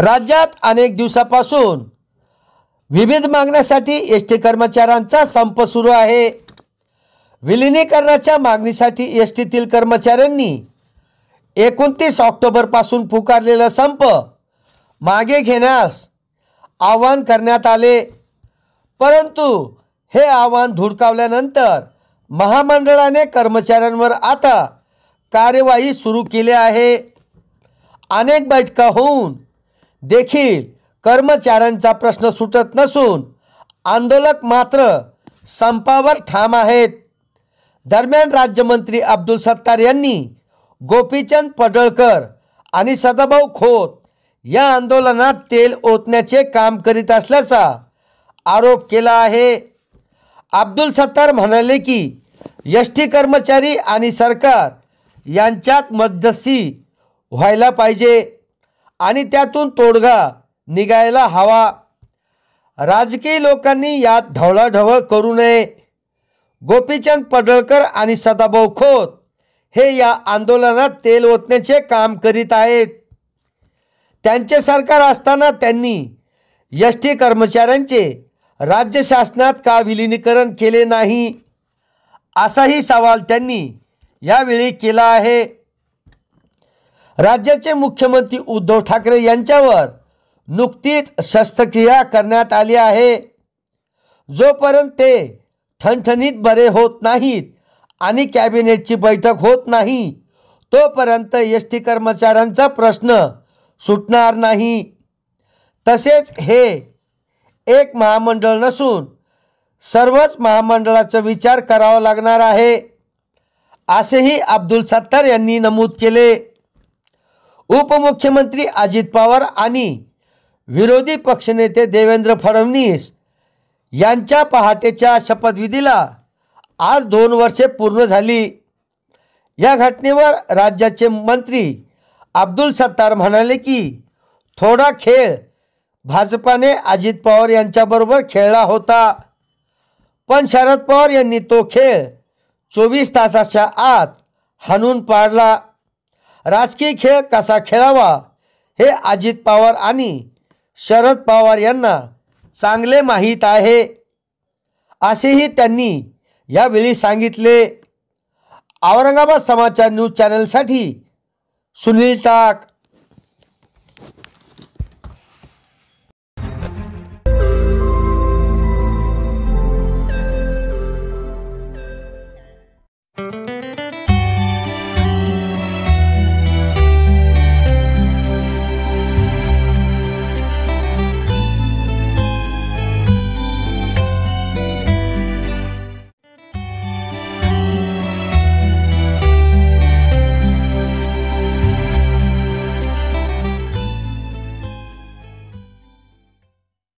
राज्यात अनेक दिवसापासून विविध मागण्यासाठी एस टी कर्मचाऱ्यांचा संप सुरू आहे विलिनीकरणाच्या मागणीसाठी एस टीतील कर्मचाऱ्यांनी एकोणतीस ऑक्टोबरपासून पुकारलेला संप मागे घेण्यास आवाहन करण्यात आले परंतु हे आव्हान धुडकावल्यानंतर महामंडळाने कर्मचाऱ्यांवर आता कार्यवाही सुरू केली आहे अनेक बैठका होऊन देखील कर्मचाऱ्यांचा प्रश्न सुटत नसून आंदोलक मात्र संपावर ठाम आहेत दरम्यान राज्यमंत्री अब्दुल सत्तार यांनी गोपीचंद पडळकर आणि सदाभाऊ खोत या आंदोलनात तेल ओतण्याचे काम करीत असल्याचा आरोप केला आहे अब्दुल सत्तार म्हणाले की एस टी कर्मचारी आणि सरकार यांच्यात मध्यस्थी व्हायला पाहिजे आणि त्यातून तोडगा निघायला हवा राजकीय लोकांनी यात ढवळाढवळ करू नये गोपीचंद पडळकर आणि सदाभाऊ खोत हे या आंदोलनात तेल ओतण्याचे काम करीत आहेत त्यांचे सरकार असताना त्यांनी एस टी कर्मचाऱ्यांचे राज्य शासनात का विलिनीकरण केले नाही असाही सवाल त्यांनी यावेळी केला आहे राज्याचे मुख्यमंत्री उद्धव ठाकरे यांच्यावर नुकतीच शस्त्रक्रिया करण्यात आली आहे जोपर्यंत ते ठणठणीत बरे होत नाहीत आणि कॅबिनेटची बैठक होत नाही तोपर्यंत एस टी कर्मचाऱ्यांचा प्रश्न सुटणार नाही तसेच हे एक महामंडळ नसून सर्वच महामंडळाचा विचार करावा लागणार आहे असेही अब्दुल सत्तार यांनी नमूद केले उपमुख्यमंत्री अजित पवार आणि विरोधी पक्षनेते देवेंद्र फडणवीस यांच्या पहाटेच्या शपथविधीला आज दोन वर्षे पूर्ण झाली या घटनेवर राज्याचे मंत्री अब्दुल सत्तार म्हणाले की थोडा खेळ भाजपाने अजित पवार यांच्याबरोबर खेळला होता पण शरद पवार यांनी तो खेळ चोवीस तासाच्या आत हाणून पाडला राजकीय खेळ कसा खेळावा हे अजित पवार आणि शरद पवार यांना चांगले माहीत आहे असेही त्यांनी यावेळी सांगितले औरंगाबाद समाचार न्यूज चॅनलसाठी सुनील टाक